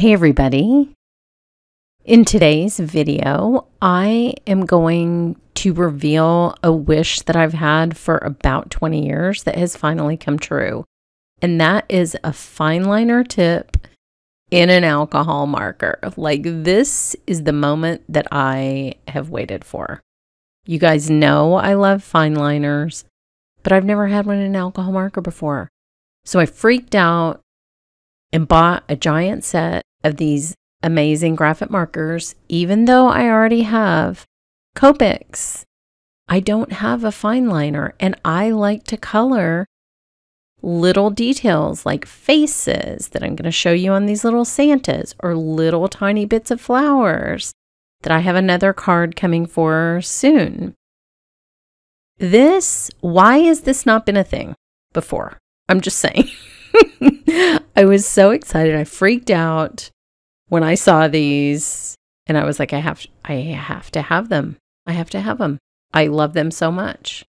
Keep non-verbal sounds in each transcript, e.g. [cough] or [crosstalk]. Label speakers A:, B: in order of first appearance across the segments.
A: Hey everybody. In today's video, I am going to reveal a wish that I've had for about 20 years that has finally come true. And that is a fine liner tip in an alcohol marker. Like this is the moment that I have waited for. You guys know I love fine liners, but I've never had one in an alcohol marker before. So I freaked out and bought a giant set of these amazing graphic markers, even though I already have Copics. I don't have a fine liner and I like to color little details like faces that I'm going to show you on these little Santas or little tiny bits of flowers that I have another card coming for soon. This, why has this not been a thing before? I'm just saying. [laughs] I was so excited. I freaked out when I saw these and I was like I have I have to have them. I have to have them. I love them so much.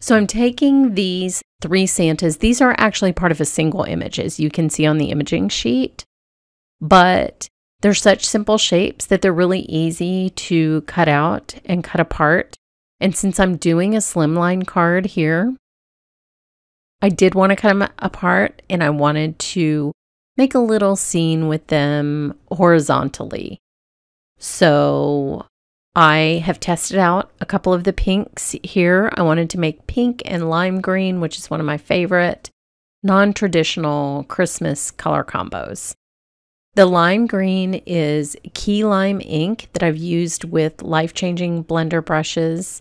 A: So I'm taking these three Santas. These are actually part of a single image as you can see on the imaging sheet. But they're such simple shapes that they're really easy to cut out and cut apart. And since I'm doing a slimline card here, I did want to cut them apart and I wanted to make a little scene with them horizontally. So I have tested out a couple of the pinks here. I wanted to make pink and lime green, which is one of my favorite non traditional Christmas color combos. The lime green is key lime ink that I've used with life changing blender brushes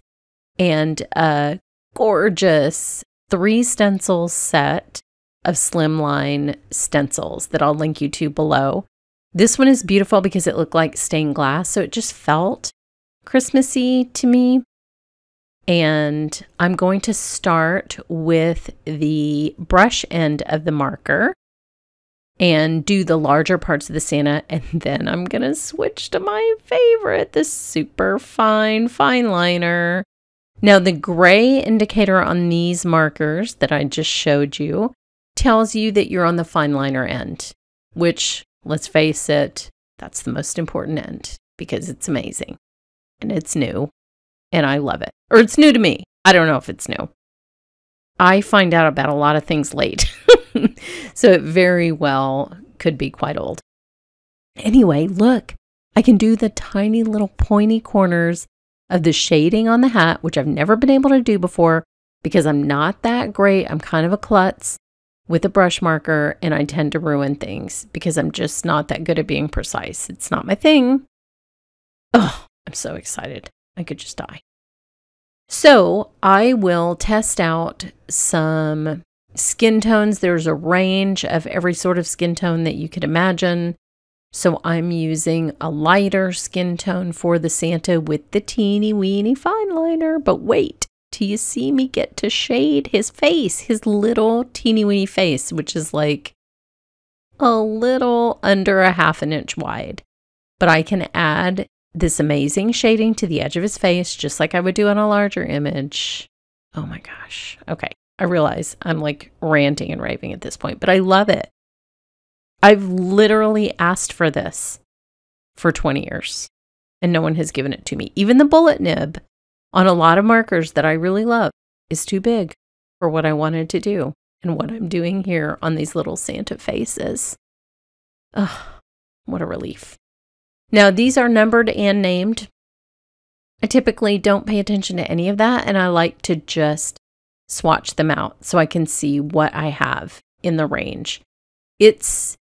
A: and a gorgeous three stencil set of slimline stencils that I'll link you to below. This one is beautiful because it looked like stained glass, so it just felt Christmassy to me. And I'm going to start with the brush end of the marker and do the larger parts of the Santa. And [laughs] then I'm going to switch to my favorite, the super fine fine liner. Now the gray indicator on these markers that I just showed you tells you that you're on the fineliner end, which let's face it, that's the most important end because it's amazing and it's new and I love it. Or it's new to me. I don't know if it's new. I find out about a lot of things late. [laughs] so it very well could be quite old. Anyway, look, I can do the tiny little pointy corners of the shading on the hat, which I've never been able to do before because I'm not that great. I'm kind of a klutz with a brush marker and I tend to ruin things because I'm just not that good at being precise. It's not my thing. Oh, I'm so excited. I could just die. So I will test out some skin tones. There's a range of every sort of skin tone that you could imagine. So I'm using a lighter skin tone for the Santa with the teeny weeny fine liner. But wait till you see me get to shade his face, his little teeny weeny face, which is like a little under a half an inch wide. But I can add this amazing shading to the edge of his face, just like I would do on a larger image. Oh my gosh. Okay. I realize I'm like ranting and raving at this point, but I love it. I've literally asked for this for 20 years and no one has given it to me. Even the bullet nib on a lot of markers that I really love is too big for what I wanted to do and what I'm doing here on these little Santa faces. Ugh, what a relief. Now, these are numbered and named. I typically don't pay attention to any of that, and I like to just swatch them out so I can see what I have in the range. It's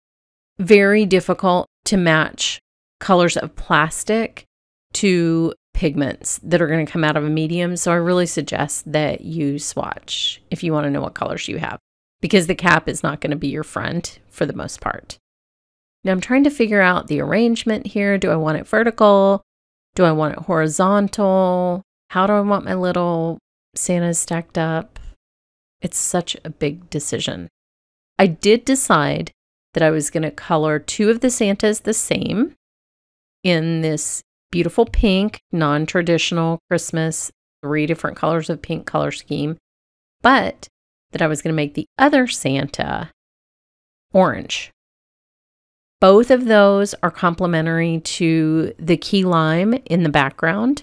A: very difficult to match colors of plastic to pigments that are going to come out of a medium. So I really suggest that you swatch if you want to know what colors you have because the cap is not going to be your friend for the most part. Now I'm trying to figure out the arrangement here. Do I want it vertical? Do I want it horizontal? How do I want my little Santas stacked up? It's such a big decision. I did decide that I was going to color two of the Santas the same in this beautiful pink, non traditional Christmas, three different colors of pink color scheme, but that I was going to make the other Santa orange. Both of those are complementary to the key lime in the background.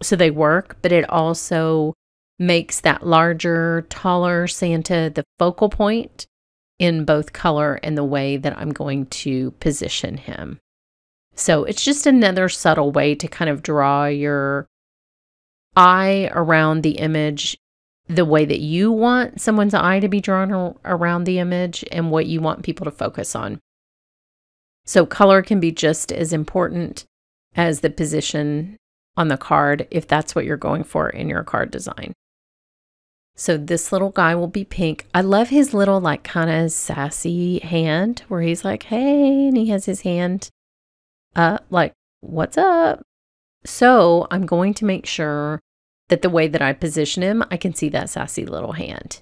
A: So they work, but it also makes that larger, taller Santa the focal point in both color and the way that I'm going to position him. So it's just another subtle way to kind of draw your eye around the image the way that you want someone's eye to be drawn around the image and what you want people to focus on. So color can be just as important as the position on the card if that's what you're going for in your card design. So this little guy will be pink. I love his little like kind of sassy hand where he's like, hey, and he has his hand up like, what's up? So I'm going to make sure that the way that I position him, I can see that sassy little hand.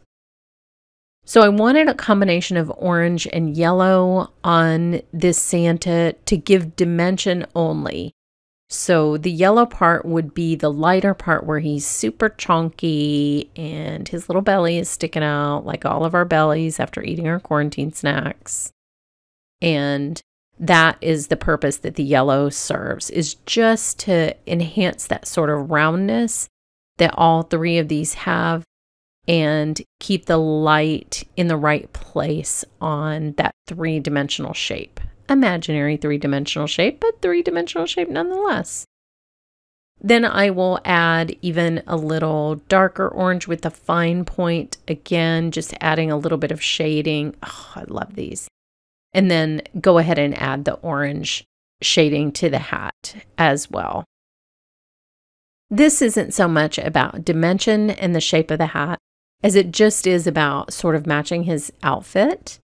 A: So I wanted a combination of orange and yellow on this Santa to give dimension only. So the yellow part would be the lighter part where he's super chunky and his little belly is sticking out like all of our bellies after eating our quarantine snacks. And that is the purpose that the yellow serves is just to enhance that sort of roundness that all three of these have and keep the light in the right place on that three-dimensional shape imaginary three dimensional shape, but three dimensional shape nonetheless. Then I will add even a little darker orange with a fine point. Again, just adding a little bit of shading. Oh, I love these. And then go ahead and add the orange shading to the hat as well. This isn't so much about dimension and the shape of the hat as it just is about sort of matching his outfit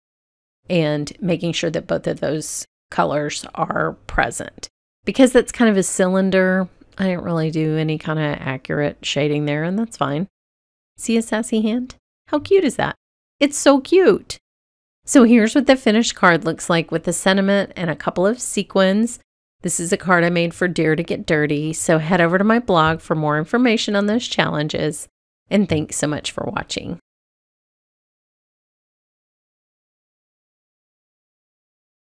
A: and making sure that both of those colors are present. Because that's kind of a cylinder, I didn't really do any kind of accurate shading there, and that's fine. See a sassy hand? How cute is that? It's so cute! So here's what the finished card looks like with the sentiment and a couple of sequins. This is a card I made for Dare to Get Dirty, so head over to my blog for more information on those challenges. And thanks so much for watching.